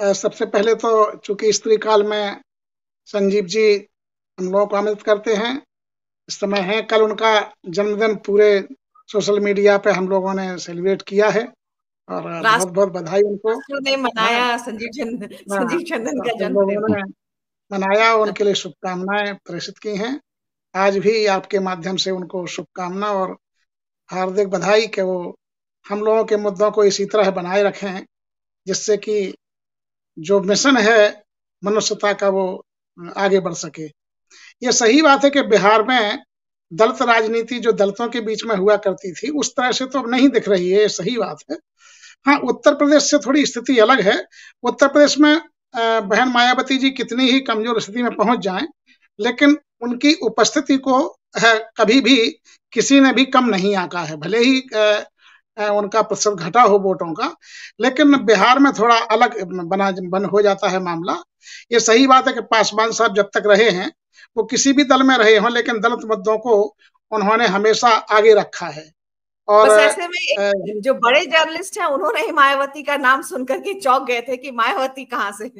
सबसे पहले तो चूंकि स्त्री काल में संजीव जी हम लोगों को आमंत्रित करते हैं इस समय है कल उनका जन्मदिन पूरे सोशल मीडिया पे हम लोगों ने सेलिब्रेट किया है और बहुत बहुत बधाई उनको ने मनाया हाँ। संजीव चंदन हाँ। संजीव चंदन का जन्मदिन मनाया उनके लिए शुभकामनाएं प्रेषित की हैं आज भी आपके माध्यम से उनको शुभकामना और हार्दिक बधाई के वो हम लोगों के मुद्दों को इसी तरह बनाए रखें जिससे कि जो मिशन है मनुष्यता का वो आगे बढ़ सके ये सही बात है कि बिहार में दलित राजनीति जो दलितों के बीच में हुआ करती थी उस तरह से तो अब नहीं दिख रही है ये सही बात है हाँ उत्तर प्रदेश से थोड़ी स्थिति अलग है उत्तर प्रदेश में बहन मायावती जी कितनी ही कमजोर स्थिति में पहुंच जाएं लेकिन उनकी उपस्थिति को है, कभी भी किसी ने भी कम नहीं आका है भले ही उनका प्रतिशत घटा हो वोटों का लेकिन बिहार में थोड़ा अलग बना बन हो जाता है मामला ये सही बात है कि पासवान साहब जब तक रहे हैं वो किसी भी दल में रहे हों लेकिन दलित मुद्दों को उन्होंने हमेशा आगे रखा है और बस ऐसे में जो बड़े जर्नलिस्ट हैं उन्होंने ही मायावती का नाम सुनकर के चौंक गए थे कि मायावती कहाँ से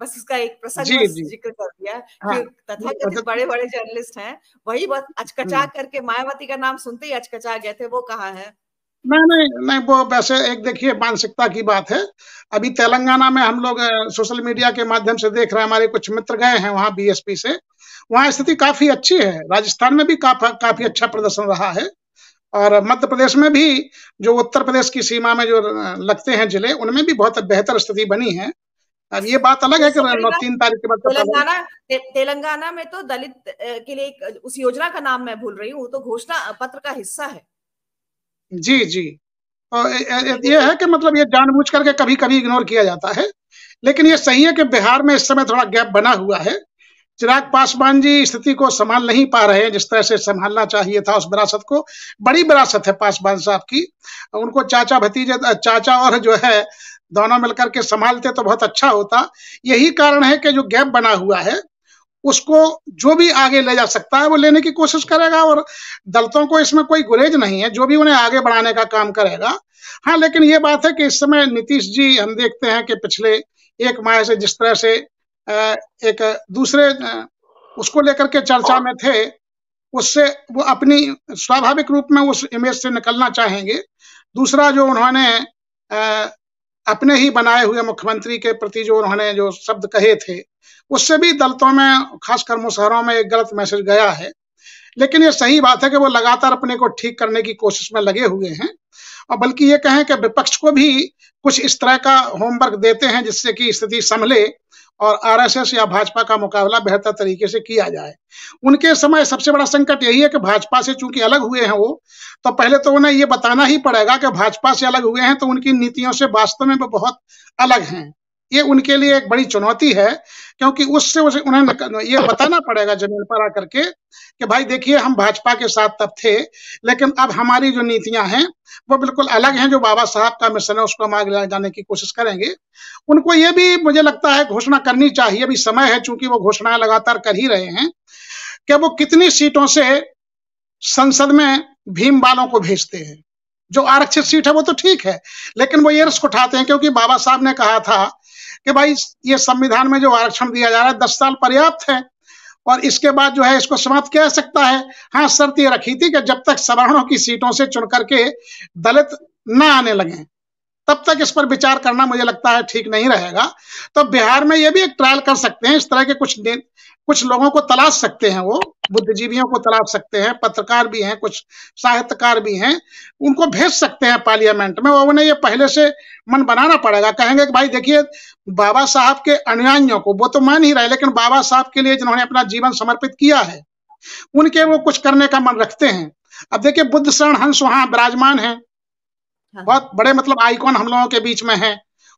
बस उसका एक प्रसंग जिक्र कर दिया हाँ, तथाकथित बड़े बड़े जर्नलिस्ट हैं वही बस अचकचा हम्म। करके मायावती का नाम सुनते ही अचकचा गए थे वो कहा है नहीं नहीं नहीं वो वैसे एक देखिए मानसिकता की बात है अभी तेलंगाना में हम लोग सोशल मीडिया के माध्यम से देख रहे हैं हमारे कुछ मित्र गए हैं वहाँ बीएसपी से वहाँ स्थिति काफी अच्छी है राजस्थान में भी काफी काफी अच्छा प्रदर्शन रहा है और मध्य प्रदेश में भी जो उत्तर प्रदेश की सीमा में जो लगते हैं जिले उनमें भी बहुत बेहतर स्थिति बनी है अब ये बात अलग है कि नौ तीन तारीख के बाद तेलंगाना तेलंगाना में तो दलित के लिए उस योजना का नाम मैं भूल रही हूँ तो घोषणा पत्र का हिस्सा है जी जी और ये है कि मतलब ये जानबूझ करके कभी कभी इग्नोर किया जाता है लेकिन ये सही है कि बिहार में इस समय थोड़ा गैप बना हुआ है चिराग पासवान जी स्थिति को संभाल नहीं पा रहे हैं जिस तरह से संभालना चाहिए था उस विरासत को बड़ी विरासत है पासवान साहब की उनको चाचा भतीजे चाचा और जो है दोनों मिलकर के संभालते तो बहुत अच्छा होता यही कारण है कि जो गैप बना हुआ है उसको जो भी आगे ले जा सकता है वो लेने की कोशिश करेगा और दलितों को इसमें कोई गुरेज नहीं है जो भी उन्हें आगे बढ़ाने का काम करेगा हाँ लेकिन ये बात है कि इस समय नीतीश जी हम देखते हैं कि पिछले एक माह से जिस तरह से एक दूसरे उसको लेकर के चर्चा में थे उससे वो अपनी स्वाभाविक रूप में उस इमेज से निकलना चाहेंगे दूसरा जो उन्होंने अपने ही बनाए हुए मुख्यमंत्री के प्रति जो उन्होंने जो शब्द कहे थे उससे भी दलितों में खासकर मुशहरों में एक गलत मैसेज गया है लेकिन ये सही बात है कि वो लगातार अपने को ठीक करने की कोशिश में लगे हुए हैं और बल्कि ये कहें कि विपक्ष को भी कुछ इस तरह का होमवर्क देते हैं जिससे कि स्थिति संभले और आरएसएस या भाजपा का मुकाबला बेहतर तरीके से किया जाए उनके समय सबसे बड़ा संकट यही है कि भाजपा से चूंकि अलग हुए हैं वो तो पहले तो उन्हें ये बताना ही पड़ेगा कि भाजपा से अलग हुए हैं तो उनकी नीतियों से वास्तव में वो बहुत अलग हैं ये उनके लिए एक बड़ी चुनौती है क्योंकि उससे उसे उन्हें ये बताना पड़ेगा जमीन पर आकर के कि भाई देखिए हम भाजपा के साथ तब थे लेकिन अब हमारी जो नीतियां हैं वो बिल्कुल अलग हैं जो बाबा साहब का मिशन है उसको हम आगे जाने की कोशिश करेंगे उनको ये भी मुझे लगता है घोषणा करनी चाहिए अभी समय है चूंकि वो घोषणाएं लगातार कर ही रहे हैं कि वो कितनी सीटों से संसद में भीम बालों को भेजते हैं जो आरक्षित सीट है वो तो ठीक है लेकिन वो ये रिस्क उठाते हैं क्योंकि बाबा साहब ने कहा था कि भाई ये संविधान में जो आरक्षण दिया जा रहा है दस साल पर्याप्त है और इसके बाद जो है इसको समाप्त किया जा सकता है हाँ शर्त ये रखी थी कि जब तक सवर्णों की सीटों से चुन करके दलित न आने लगे तब तक इस पर विचार करना मुझे लगता है ठीक नहीं रहेगा तो बिहार में ये भी एक ट्रायल कर सकते हैं इस तरह के कुछ कुछ लोगों को तलाश सकते हैं वो बुद्धिजीवियों को तलाश सकते हैं पत्रकार भी हैं कुछ साहित्यकार भी हैं उनको भेज सकते हैं पार्लियामेंट में उन्हें ये पहले से मन बनाना पड़ेगा कहेंगे कि भाई देखिए बाबा साहब के अनुयायियों को वो तो मान ही रहे लेकिन बाबा साहब के लिए जिन्होंने अपना जीवन समर्पित किया है उनके वो कुछ करने का मन रखते हैं अब देखिए बुद्ध शरण हंस वहां विराजमान है हाँ। बहुत बड़े मतलब आइकॉन हम लोगों के बीच में है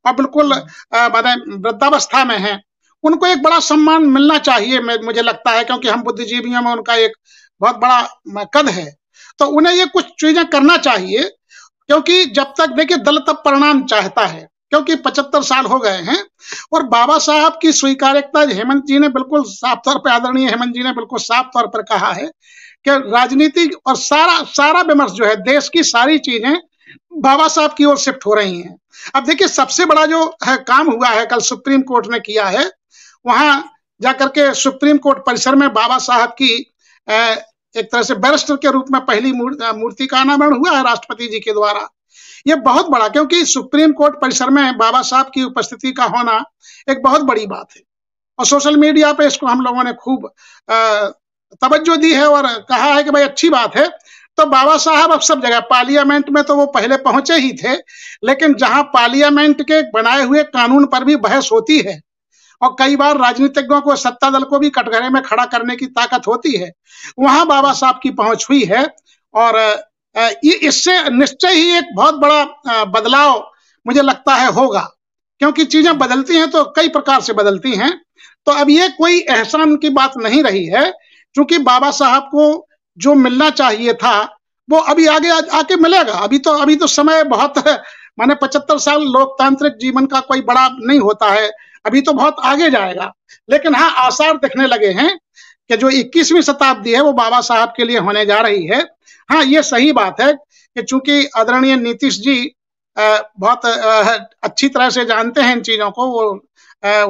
और बिल्कुल हाँ। वृद्धावस्था में है उनको एक बड़ा सम्मान मिलना चाहिए मुझे लगता है क्योंकि हम बुद्धिजीवियों में उनका एक बहुत बड़ा कद है तो उन्हें ये कुछ चीजें करना चाहिए क्योंकि जब तक देखिए दल तब परिणाम चाहता है क्योंकि पचहत्तर साल हो गए हैं और बाबा साहब की स्वीकार्यता हेमंत जी ने बिल्कुल साफ तौर पर आदरणीय हेमंत जी ने बिल्कुल साफ तौर पर कहा है कि राजनीति और सारा सारा विमर्श जो है देश की सारी चीजें बाबा साहब की ओर शिफ्ट हो रही हैं अब देखिए सबसे बड़ा जो है काम हुआ है कल सुप्रीम कोर्ट ने किया है वहां जाकर के सुप्रीम कोर्ट परिसर में बाबा साहब की एक तरह से बैरिस्टर के रूप में पहली मूर्ति का अनावरण हुआ है राष्ट्रपति जी के द्वारा ये बहुत बड़ा क्योंकि सुप्रीम कोर्ट परिसर में बाबा साहब की उपस्थिति का होना एक बहुत बड़ी बात है और सोशल मीडिया पे इसको हम लोगों ने खूब तवज्जो दी है और कहा है कि भाई अच्छी बात है तो बाबा साहब अब सब जगह पार्लियामेंट में तो वो पहले पहुंचे ही थे लेकिन जहां पार्लियामेंट के बनाए हुए कानून पर भी बहस होती है और कई बार राजनीतिज्ञों को सत्ता दल को भी कटघरे में खड़ा करने की ताकत होती है वहां बाबा साहब की पहुंच हुई है और इससे निश्चय ही एक बहुत बड़ा बदलाव मुझे लगता है होगा क्योंकि चीजें बदलती हैं तो कई प्रकार से बदलती हैं तो अब ये कोई एहसान की बात नहीं रही है क्योंकि बाबा साहब को जो मिलना चाहिए था वो अभी आगे आ, आके मिलेगा अभी तो अभी तो समय बहुत माने पचहत्तर साल लोकतांत्रिक जीवन का कोई बड़ा नहीं होता है अभी तो बहुत आगे जाएगा लेकिन हाँ आसार दिखने लगे हैं कि जो 21वीं शताब्दी है वो बाबा साहब के लिए होने जा रही है हाँ ये सही बात है कि चूंकि आदरणीय नीतीश जी बहुत अच्छी तरह से जानते हैं इन चीजों को वो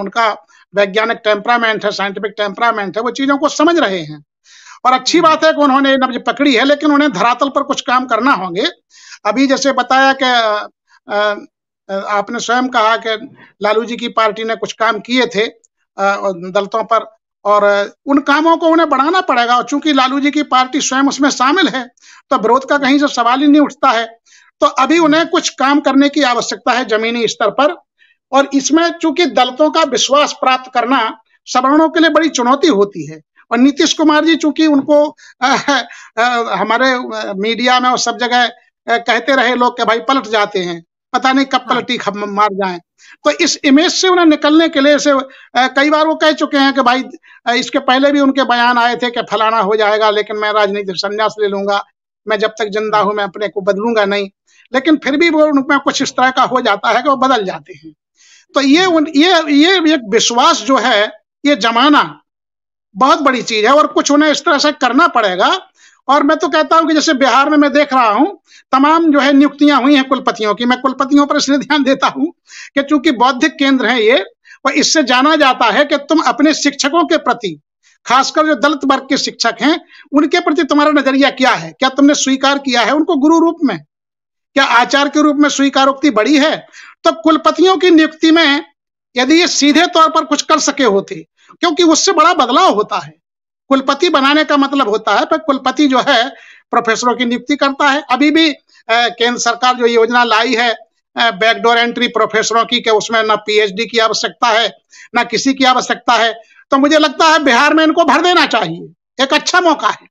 उनका वैज्ञानिक टेम्परामेंट है साइंटिफिक टेम्परामेंट है वो चीजों को समझ रहे हैं और अच्छी हम्म। बात है कि उन्होंने नब्ज पकड़ी है लेकिन उन्हें धरातल पर कुछ काम करना होंगे अभी जैसे बताया कि आपने स्वयं कहा कि लालू जी की पार्टी ने कुछ काम किए थे दलितों पर और उन कामों को उन्हें बढ़ाना पड़ेगा और चूंकि लालू जी की पार्टी स्वयं उसमें शामिल है तो विरोध का कहीं से सवाल ही नहीं उठता है तो अभी उन्हें कुछ काम करने की आवश्यकता है जमीनी स्तर पर और इसमें चूंकि दलितों का विश्वास प्राप्त करना सवर्णों के लिए बड़ी चुनौती होती है और नीतीश कुमार जी चूंकि उनको आ, आ, हमारे मीडिया में और सब जगह कहते रहे लोग के भाई पलट जाते हैं पता नहीं कब हाँ। पलटी खब मार जाए तो इस इमेज से उन्हें निकलने के लिए से कई बार वो कह चुके हैं कि भाई इसके पहले भी उनके बयान आए थे कि फलाना हो जाएगा लेकिन मैं राजनीतिक संन्यास ले लूंगा मैं जब तक जिंदा हाँ। हूं मैं अपने को बदलूंगा नहीं लेकिन फिर भी वो उनमें कुछ इस तरह का हो जाता है कि वो बदल जाते हैं तो ये उन ये ये एक विश्वास जो है ये जमाना बहुत बड़ी चीज है और कुछ उन्हें इस तरह से करना पड़ेगा और मैं तो कहता हूं कि जैसे बिहार में मैं देख रहा हूं तमाम जो है नियुक्तियां हुई हैं कुलपतियों की मैं कुलपतियों पर इसलिए ध्यान देता हूं कि चूंकि बौद्धिक केंद्र है ये और इससे जाना जाता है कि तुम अपने शिक्षकों के प्रति खासकर जो दलित वर्ग के शिक्षक हैं उनके प्रति तुम्हारा नजरिया क्या है क्या तुमने स्वीकार किया है उनको गुरु रूप में क्या आचार के रूप में स्वीकारोक्ति बड़ी है तो कुलपतियों की नियुक्ति में यदि ये सीधे तौर पर कुछ कर सके होते क्योंकि उससे बड़ा बदलाव होता है कुलपति बनाने का मतलब होता है पर कुलपति जो है प्रोफेसरों की नियुक्ति करता है अभी भी केंद्र सरकार जो योजना लाई है बैकडोर एंट्री प्रोफेसरों की के उसमें ना पीएचडी की आवश्यकता है ना किसी की आवश्यकता है तो मुझे लगता है बिहार में इनको भर देना चाहिए एक अच्छा मौका है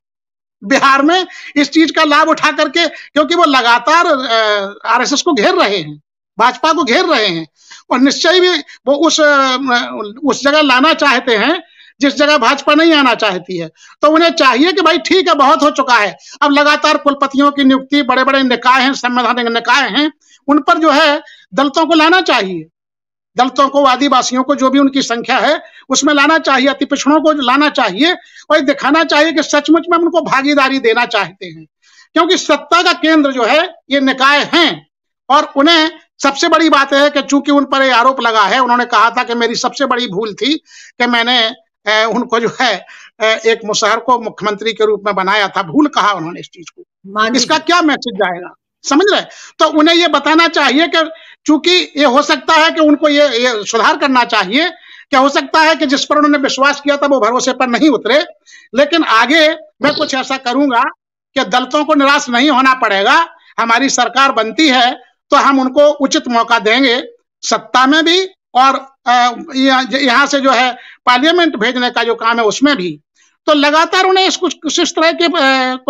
बिहार में इस चीज का लाभ उठा करके क्योंकि वो लगातार आरएसएस को घेर रहे हैं भाजपा को घेर रहे हैं और निश्चय भी वो उस उस जगह लाना चाहते हैं जिस जगह भाजपा नहीं आना चाहती है तो उन्हें चाहिए कि भाई ठीक है बहुत हो चुका है अब लगातार कुलपतियों की नियुक्ति बड़े बड़े निकाय हैं संवैधानिक निकाय हैं उन पर जो है दलितों को लाना चाहिए दलितों को आदिवासियों को जो भी उनकी संख्या है उसमें लाना चाहिए अति पिछड़ों को लाना चाहिए और दिखाना चाहिए कि सचमुच में उनको भागीदारी देना चाहते हैं क्योंकि सत्ता का केंद्र जो है ये निकाय हैं और उन्हें सबसे बड़ी बात है कि चूंकि उन पर आरोप लगा है उन्होंने कहा था कि मेरी सबसे बड़ी भूल थी कि मैंने उनको जो है एक मुशहर को मुख्यमंत्री के रूप में बनाया था भूल कहा उन्होंने इस चीज को इसका क्या मैसेज जाएगा समझ रहे तो उन्हें ये बताना चाहिए कि चूंकि ये हो सकता है कि उनको ये, ये सुधार करना चाहिए क्या हो सकता है कि जिस पर उन्होंने विश्वास किया था वो भरोसे पर नहीं उतरे लेकिन आगे मैं कुछ ऐसा करूंगा कि दलितों को निराश नहीं होना पड़ेगा हमारी सरकार बनती है तो हम उनको उचित मौका देंगे सत्ता में भी और यहाँ से जो है पार्लियामेंट भेजने का जो काम है उसमें भी तो लगातार उन्हें इस कुछ कुछ इस तरह के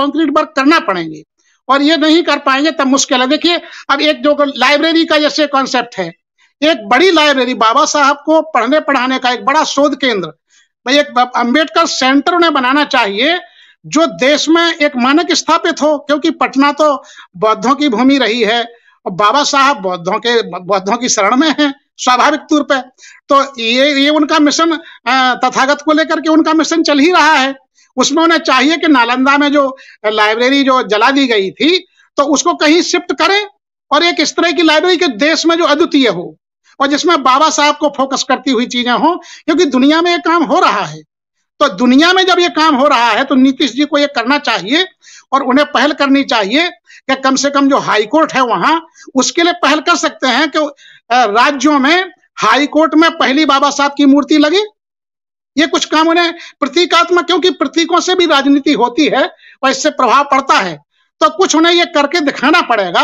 कॉन्क्रीट वर्क करना पड़ेंगे और ये नहीं कर पाएंगे तब मुश्किल है देखिए अब एक जो लाइब्रेरी का जैसे कॉन्सेप्ट है एक बड़ी लाइब्रेरी बाबा साहब को पढ़ने पढ़ाने का एक बड़ा शोध केंद्र भाई एक अंबेडकर सेंटर उन्हें बनाना चाहिए जो देश में एक मानक स्थापित हो क्योंकि पटना तो बौद्धों की भूमि रही है और बाबा साहब बौद्धों के बौद्धों की शरण में है स्वाभाविक तौर पे तो ये ये उनका मिशन तथागत को लेकर के उनका मिशन चल ही रहा है उसमें उन्हें चाहिए कि नालंदा में जो लाइब्रेरी जो जला दी गई थी तो उसको कहीं शिफ्ट करें और एक इस तरह की लाइब्रेरी के देश में जो अद्वितीय हो और जिसमें बाबा साहब को फोकस करती हुई चीजें हो क्योंकि दुनिया में ये काम हो रहा है तो दुनिया में जब ये काम हो रहा है तो नीतीश जी को ये करना चाहिए और उन्हें पहल करनी चाहिए कि कम से कम जो हाईकोर्ट है वहां उसके लिए पहल कर सकते हैं कि राज्यों में हाईकोर्ट में पहली बाबा साहब की मूर्ति लगी ये कुछ काम उन्हें प्रतीकात्मक क्योंकि प्रतीकों से भी राजनीति होती है और इससे प्रभाव पड़ता है तो कुछ उन्हें ये करके दिखाना पड़ेगा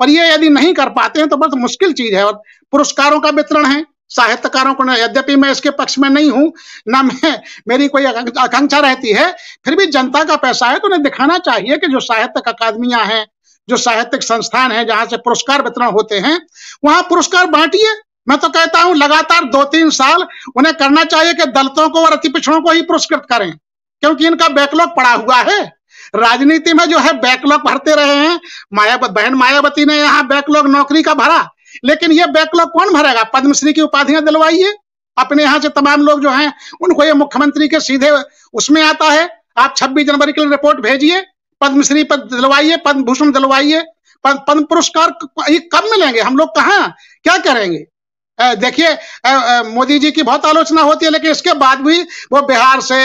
और ये यदि नहीं कर पाते हैं तो बहुत मुश्किल चीज है और पुरस्कारों का वितरण है साहित्यकारों को यद्यपि मैं इसके पक्ष में नहीं हूं ना मैं मेरी कोई आकांक्षा रहती है फिर भी जनता का पैसा है तो उन्हें दिखाना चाहिए कि जो साहित्य अकादमियां हैं जो साहित्यिक संस्थान है जहां से पुरस्कार वितरण होते हैं वहां पुरस्कार बांटिए मैं तो कहता हूं लगातार दो तीन साल उन्हें करना चाहिए कि दलितों को और अति पिछड़ों को ही पुरस्कृत करें क्योंकि इनका बैकलॉग पड़ा हुआ है राजनीति में जो है बैकलॉग भरते रहे हैं मायावती बहन मायावती ने यहाँ बैकलॉग नौकरी का भरा लेकिन ये बैकलॉग कौन भरेगा पद्मश्री की उपाधियां दिलवाइए अपने यहाँ से तमाम लोग जो हैं उनको ये मुख्यमंत्री के सीधे उसमें आता है आप 26 जनवरी के लिए रिपोर्ट भेजिए पद्मश्री पद दिलवाइए पद्म भूषण दिलवाइए पद्म पुरस्कार ये कब मिलेंगे हम लोग कहा क्या करेंगे देखिए मोदी जी की बहुत आलोचना होती है लेकिन इसके बाद भी वो बिहार से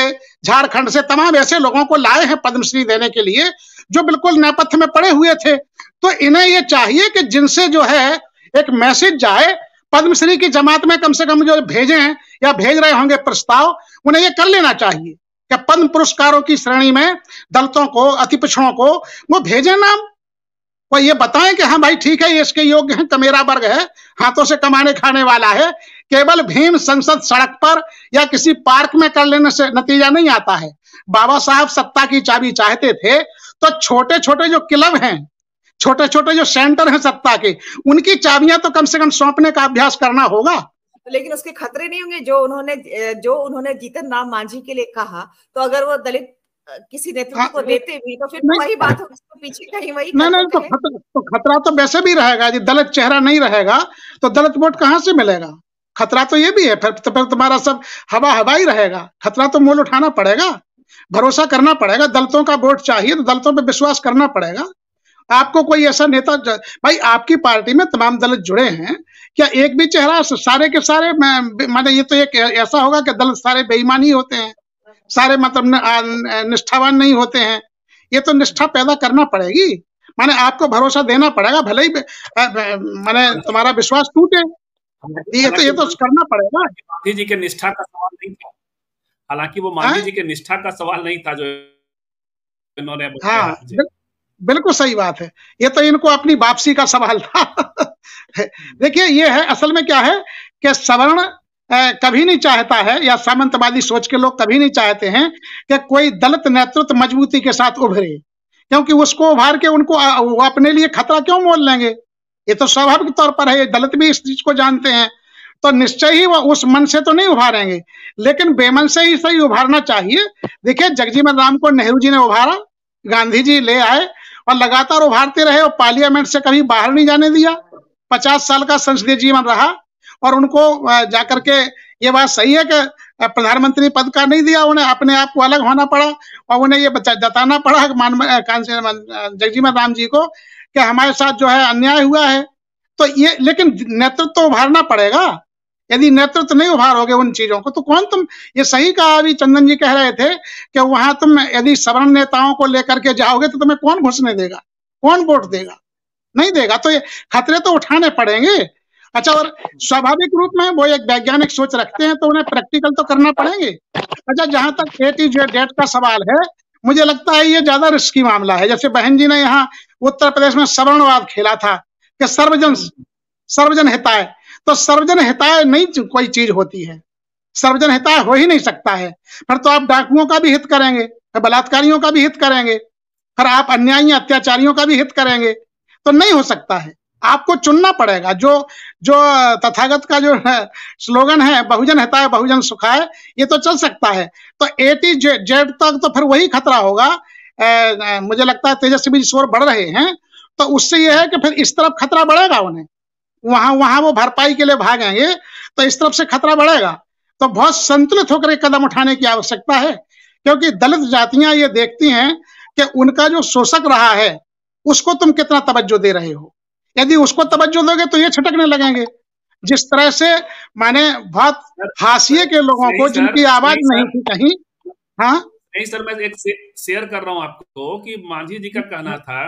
झारखंड से तमाम ऐसे लोगों को लाए हैं पद्मश्री देने के लिए जो बिल्कुल नेपथ्य में पड़े हुए थे तो इन्हें ये चाहिए कि जिनसे जो है एक मैसेज जाए पद्मश्री की जमात में कम से कम जो भेजे हैं या भेज रहे होंगे प्रस्ताव उन्हें ये कर लेना चाहिए क्या पद्म पुरस्कारों की श्रेणी में दलितों को अति पिछड़ों को वो भेजे नाम वो ये बताएं कि हाँ भाई ठीक है ये इसके योग्य है कमेरा वर्ग है हाथों से कमाने खाने वाला है केवल भीम संसद सड़क पर या किसी पार्क में कर लेने से नतीजा नहीं आता है बाबा साहब सत्ता की चाबी चाहते थे तो छोटे छोटे जो क्लब हैं छोटे छोटे जो सेंटर हैं सत्ता के उनकी चाबियां तो कम से कम सौंपने का अभ्यास करना होगा लेकिन उसके खतरे नहीं होंगे जो उन्होंने जो उन्होंने जीतन राम मांझी के लिए कहा तो अगर वो दलित किसी नेतृत्व हाँ, को देते भी तो फिर तो वही बात हाँ। होगी तो पीछे कहीं वही नहीं नहीं तो, खतरा, तो खतरा तो वैसे भी रहेगा यदि दलित चेहरा नहीं रहेगा तो दलित वोट कहाँ से मिलेगा खतरा तो ये भी है फिर तो फिर तुम्हारा सब हवा हवा ही रहेगा खतरा तो मोल उठाना पड़ेगा भरोसा करना पड़ेगा दलितों का वोट चाहिए तो दलितों पर विश्वास करना पड़ेगा आपको कोई ऐसा नेता भाई आपकी पार्टी में तमाम दलित जुड़े हैं क्या एक भी चेहरा सारे के सारे मतलब ये तो एक ऐसा होगा कि दल सारे बेईमान ही होते हैं सारे मतलब निष्ठावान नहीं होते हैं ये तो निष्ठा पैदा करना पड़ेगी माने आपको भरोसा देना पड़ेगा भले ही माने तुम्हारा विश्वास टूटे ये तो ये तो करना पड़ेगा जी के निष्ठा का सवाल नहीं था हालांकि वो मांझी हाँ। जी के निष्ठा का सवाल नहीं था जो इन्होंने हाँ बिल्कुल सही बात है ये तो इनको अपनी वापसी का सवाल था देखिए ये है असल में क्या है कि सवर्ण कभी नहीं चाहता है या सामंतवादी सोच के लोग कभी नहीं चाहते हैं कि कोई दलित नेतृत्व मजबूती के साथ उभरे क्योंकि उसको उभार के उनको वो अपने लिए खतरा क्यों मोल लेंगे ये तो स्वाभाविक तौर पर है दलित भी इस चीज को जानते हैं तो निश्चय ही वह उस मन से तो नहीं उभारेंगे लेकिन बेमन से ही सही उभारना चाहिए देखिए जगजीवन राम को नेहरू जी ने उभारा गांधी जी ले आए और लगातार उभारते रहे और पार्लियामेंट से कभी बाहर नहीं जाने दिया पचास साल का संसदीय जीवन रहा और उनको जाकर के ये बात सही है कि प्रधानमंत्री पद का नहीं दिया उन्हें अपने आप को अलग होना पड़ा और उन्हें ये जताना पड़ा जगजीवन राम जी को कि हमारे साथ जो है अन्याय हुआ है तो ये लेकिन नेतृत्व तो उभारना पड़ेगा यदि नेतृत्व तो नहीं उभारोगे उन चीजों को तो कौन तुम ये सही कहा अभी चंदन जी कह रहे थे कि वहां तुम यदि सवर्ण नेताओं को लेकर के जाओगे तो तुम्हें कौन घुसने देगा कौन वोट देगा नहीं देगा तो ये खतरे तो उठाने पड़ेंगे अच्छा और स्वाभाविक रूप में वो एक वैज्ञानिक सोच रखते हैं तो उन्हें प्रैक्टिकल तो करना पड़ेंगे अच्छा जहां तक ए टी जो डेट का सवाल है मुझे लगता है ये ज्यादा रिस्की मामला है जैसे बहन जी ने यहाँ उत्तर प्रदेश में सवर्णवाद खेला था कि सर्वजन सर्वजन हिताय तो सर्वजन हिताय नहीं कोई चीज होती है सर्वजन हिताय हो ही नहीं सकता है फिर तो आप डाकुओं का भी हित करेंगे फिर बलात्कारियों का भी हित करेंगे फिर आप अन्यायी अत्याचारियों का भी हित करेंगे तो नहीं हो सकता है आपको चुनना पड़ेगा जो जो तथागत का जो है स्लोगन है बहुजन हिताय बहुजन सुखाय ये तो चल सकता है तो ए टी जेड तक तो फिर वही खतरा होगा ए, मुझे लगता है तेजस्वी शोर बढ़ रहे हैं तो उससे यह है कि फिर इस तरफ खतरा बढ़ेगा उन्हें वहां वहां वो भरपाई के लिए भागेंगे तो इस तरफ से खतरा बढ़ेगा तो बहुत संतुलित होकर एक कदम उठाने की आवश्यकता है क्योंकि दलित जातियां ये देखती हैं कि उनका जो शोषक रहा है उसको तुम कितना तवज्जो दे रहे हो यदि उसको तवज्जो दोगे तो ये छटकने लगेंगे जिस तरह से मैंने बहुत हाशिए के लोगों को जिनकी आवाज नहीं थी कहीं हाँ नहीं सर मैं एक शेयर कर रहा हूँ आपको कि मांझी जी का कहना था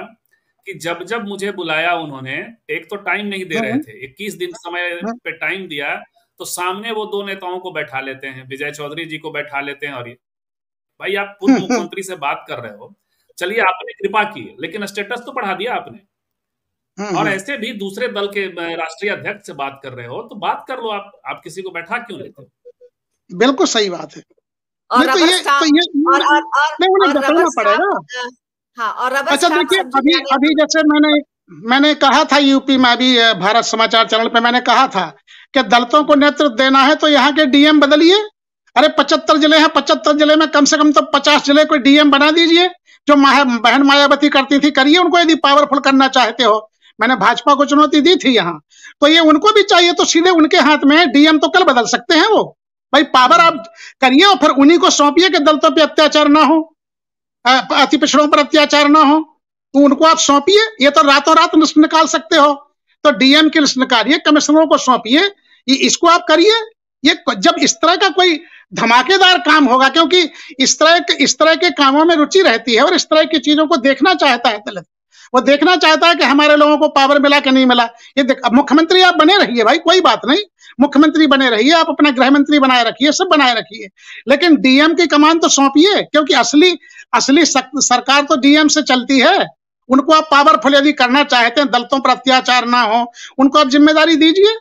कि जब जब मुझे बुलाया उन्होंने एक तो टाइम नहीं दे रहे हाँ। थे 21 दिन समय हाँ। पे टाइम दिया तो सामने वो दो नेताओं को बैठा लेते हैं विजय चौधरी जी को बैठा लेते हैं और ये भाई आप पूर्व हाँ, मुख्यमंत्री से बात कर रहे हो चलिए आपने कृपा की लेकिन स्टेटस तो बढ़ा दिया आपने हम्म, और हम्म। ऐसे भी दूसरे दल के राष्ट्रीय अध्यक्ष से बात कर रहे हो तो बात कर लो आप आप किसी को बैठा क्यों लेते बिल्कुल सही बात है और तो, तो ये तो ये और और और बताना पड़ेगा हाँ और रबर अच्छा देखिए अभी अभी जैसे मैंने मैंने कहा था यूपी में अभी भारत समाचार चैनल पे मैंने कहा था कि दलितों को नेतृत्व देना है तो यहाँ के डीएम बदलिए अरे पचहत्तर जिले हैं पचहत्तर जिले में कम से कम तो पचास जिले को डीएम बना दीजिए जो बहन मायावती करती थी करिए उनको यदि पावरफुल करना चाहते हो मैंने भाजपा को चुनौती दी थी यहाँ तो ये उनको भी चाहिए तो सीधे उनके हाथ में डीएम तो कल बदल सकते हैं वो भाई पावर आप करिए और फिर उन्हीं को सौंपिए कि दलितों पे अत्याचार ना हो अति पिछड़ों पर अत्याचार ना हो तो उनको आप सौंपिए ये तो रातों रात लिस्ट निकाल सकते हो तो डीएम की लिस्ट निकालिए कमिश्नरों को सौंपिए इसको आप करिए ये जब इस तरह का कोई धमाकेदार काम होगा क्योंकि इस तरह इस तरह के कामों में रुचि रहती है और इस तरह की चीजों को देखना चाहता है दलित वो देखना चाहता है कि हमारे लोगों को पावर मिला कि नहीं मिला ये देख अब मुख्यमंत्री आप बने रहिए भाई कोई बात नहीं मुख्यमंत्री बने रहिए आप अपना गृह मंत्री बनाए रखिए सब बनाए रखिए लेकिन डीएम की कमान तो सौंपिए क्योंकि असली असली सरकार तो डीएम से चलती है उनको आप पावरफुल यदि करना चाहते हैं दलितों पर अत्याचार ना हो उनको आप जिम्मेदारी दीजिए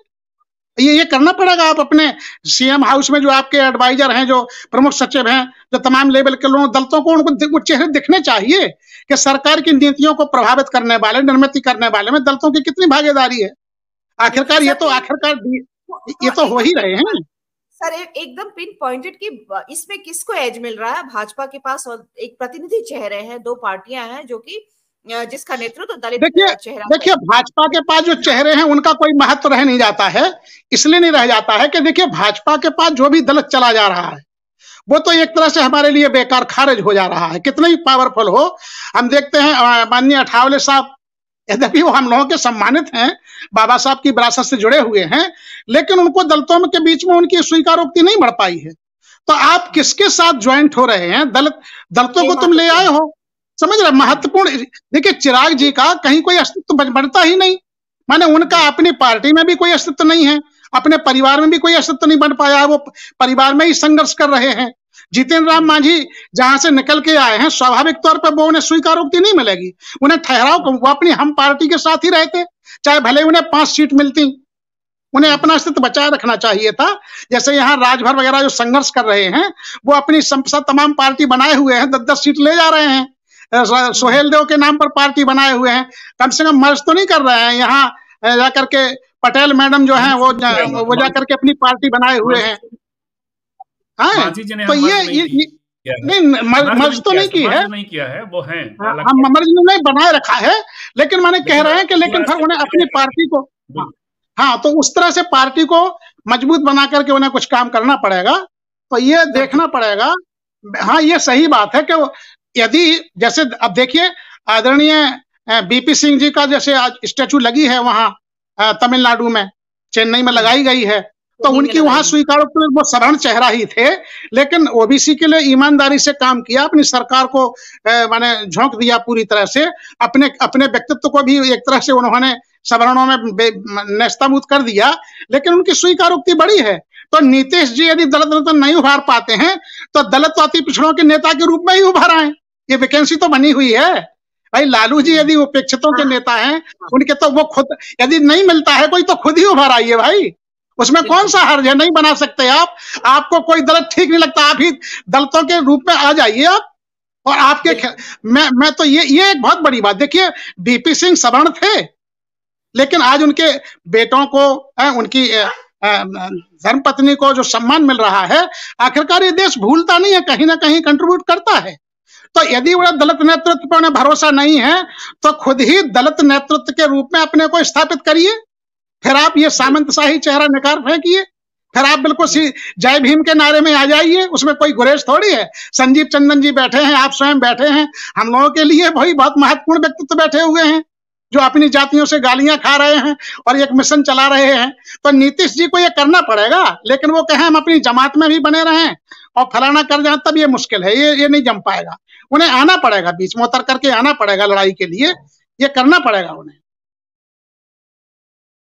ये ये करना पड़ेगा आप अपने सीएम हाउस में जो आपके एडवाइजर हैं जो प्रमुख सचिव हैं जो तमाम लेवल के लोगों दलतों को उनको चेहरे दिखने चाहिए कि सरकार की नीतियों को प्रभावित करने वाले निर्मित करने वाले में दलतों की कितनी भागीदारी है आखिरकार ये तो आखिरकार ये तो हो ही रहे हैं सर एकदम पिन पॉइंटेड कि इसमें किसको एज मिल रहा है भाजपा के पास और एक प्रतिनिधि चेहरे हैं दो पार्टियां हैं जो कि जिसका नेतृत्व तो दलित देखिए देखिए भाजपा के पास जो चेहरे हैं उनका कोई महत्व रह नहीं जाता है इसलिए नहीं रह जाता है कि देखिए भाजपा के पास जो भी दलित चला जा रहा है वो तो एक तरह से हमारे लिए बेकार खारिज हो जा रहा है कितना ही पावरफुल हो हम देखते हैं माननीय अठावले साहब यद्यपि वो हम लोगों के सम्मानित हैं बाबा साहब की विरासत से जुड़े हुए हैं लेकिन उनको दलितों के बीच में उनकी स्वीकारोक्ति नहीं बढ़ पाई है तो आप किसके साथ ज्वाइंट हो रहे हैं दलित दलितों को तुम ले तो आए हो समझ रहे महत्वपूर्ण देखिए चिराग जी का कहीं कोई अस्तित्व बनता ही नहीं माने उनका अपनी पार्टी में भी कोई अस्तित्व नहीं है अपने परिवार में भी कोई अस्तित्व नहीं बन पाया है वो परिवार में ही संघर्ष कर रहे हैं जितेंद्र राम मांझी जहां से निकल के आए हैं स्वाभाविक तौर पर वो उन्हें स्वीकारोक्ति नहीं मिलेगी उन्हें ठहराव वो अपनी हम पार्टी के साथ ही रहते चाहे भले उन्हें पांच सीट मिलती उन्हें अपना अस्तित्व बचाए रखना चाहिए था जैसे यहाँ राजभर वगैरह जो संघर्ष कर रहे हैं वो अपनी तमाम पार्टी बनाए हुए हैं दस दस सीट ले जा रहे हैं सोहेल देव के नाम पर पार्टी बनाए हुए हैं कम से कम मर्ज तो नहीं कर रहे हैं यहाँ जाकर के पटेल मैडम जो है वो जा, वो जाकर के अपनी पार्टी बनाए हुए हैं हाँ तो ये, ये नहीं मर्ज तो नहीं की है नहीं किया है वो है हम हाँ, हाँ, मर्ज नहीं बनाए रखा है लेकिन मैंने कह रहे हैं कि लेकिन फिर उन्हें अपनी पार्टी को हाँ तो उस तरह से पार्टी को मजबूत बना करके उन्हें कुछ काम करना पड़ेगा तो ये देखना पड़ेगा हाँ ये सही बात है कि यदि जैसे अब देखिए आदरणीय बीपी सिंह जी का जैसे आज स्टेचू लगी है वहां तमिलनाडु में चेन्नई में लगाई गई है तो उनकी वहां स्वीकार वो सरल चेहरा ही थे लेकिन ओबीसी के लिए ईमानदारी से काम किया अपनी सरकार को माने झोंक दिया पूरी तरह से अपने अपने व्यक्तित्व को भी एक तरह से उन्होंने सवरणों में नेस्ताबूत कर दिया लेकिन उनकी स्वीकारोक्ति बड़ी है तो नीतीश जी यदि दलित तो नहीं उभार पाते हैं तो दलित तो अति पिछड़ों के नेता के रूप में ही उभर आए ये वैकेंसी तो बनी हुई है भाई लालू जी यदि उपेक्षितों के हाँ। नेता हैं उनके तो वो खुद यदि नहीं मिलता है कोई तो खुद ही उभर आइए भाई उसमें कौन सा हर्ज है नहीं बना सकते आप आपको कोई दल ठीक नहीं लगता आप ही दलतों के रूप में आ जाइए आप और आपके मैं मैं तो ये ये एक बहुत बड़ी बात देखिए डीपी सिंह सवर्ण थे लेकिन आज उनके बेटों को उनकी धर्म पत्नी को जो सम्मान मिल रहा है आखिरकार ये देश भूलता नहीं है कहीं ना कहीं कंट्रीब्यूट करता है तो यदि वह दलित नेतृत्व पर उन्हें भरोसा नहीं है तो खुद ही दलित नेतृत्व के रूप में अपने को स्थापित करिए फिर आप ये सामंत शाही चेहरा निकाल फेंकिए फिर आप बिल्कुल जय भीम के नारे में आ जाइए उसमें कोई गुरेज थोड़ी है संजीव चंदन जी बैठे हैं आप स्वयं बैठे हैं हम लोगों के लिए भाई बहुत महत्वपूर्ण व्यक्तित्व बैठे हुए हैं जो अपनी जातियों से गालियां खा रहे हैं और एक मिशन चला रहे हैं तो नीतीश जी को ये करना पड़ेगा लेकिन वो कहें हम अपनी जमात में भी बने रहें और फलाना कर जाए तब ये मुश्किल है ये ये नहीं जम पाएगा उन्हें आना पड़ेगा बीच में उतर करके आना पड़ेगा लड़ाई के लिए ये करना पड़ेगा उन्हें